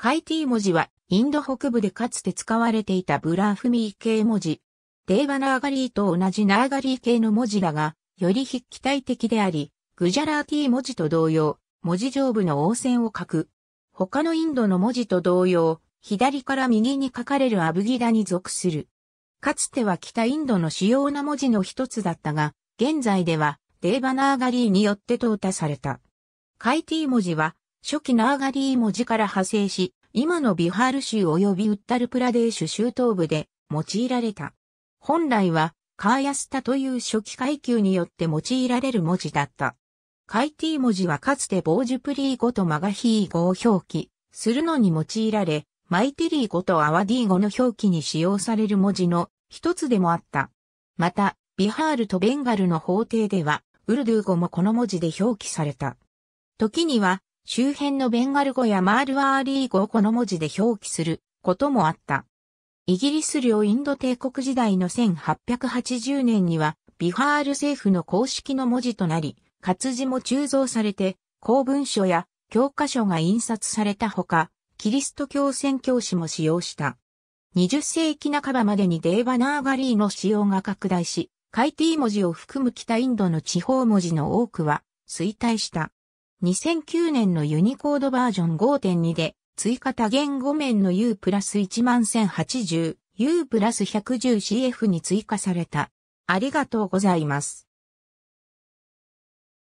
カイティ文字は、インド北部でかつて使われていたブラーフミー系文字。デーバナーガリーと同じナーガリー系の文字だが、より筆記体的であり、グジャラーティ文字と同様、文字上部の応線を書く。他のインドの文字と同様、左から右に書かれるアブギダに属する。かつては北インドの主要な文字の一つだったが、現在ではデーバナーガリーによって淘汰された。カイティ文字は初期ナーガリー文字から派生し、今のビハール州及びウッタルプラデーシュ州東部で用いられた。本来は、カーヤスタという初期階級によって用いられる文字だった。カイティ文字はかつてボージュプリー語とマガヒー語を表記するのに用いられ、マイティリー語とアワディー語の表記に使用される文字の一つでもあった。また、ビハールとベンガルの法廷では、ウルドゥー語もこの文字で表記された。時には、周辺のベンガル語やマールワーリー語をこの文字で表記することもあった。イギリス領インド帝国時代の1880年には、ビハール政府の公式の文字となり、活字も鋳造されて、公文書や教科書が印刷されたほか、キリスト教宣教師も使用した。20世紀半ばまでにデーバナーガリーの使用が拡大し、カイティ文字を含む北インドの地方文字の多くは衰退した。2009年のユニコードバージョン5.2で追加多言語面の U プラス 11080U プラス 110CF に追加された。ありがとうございます。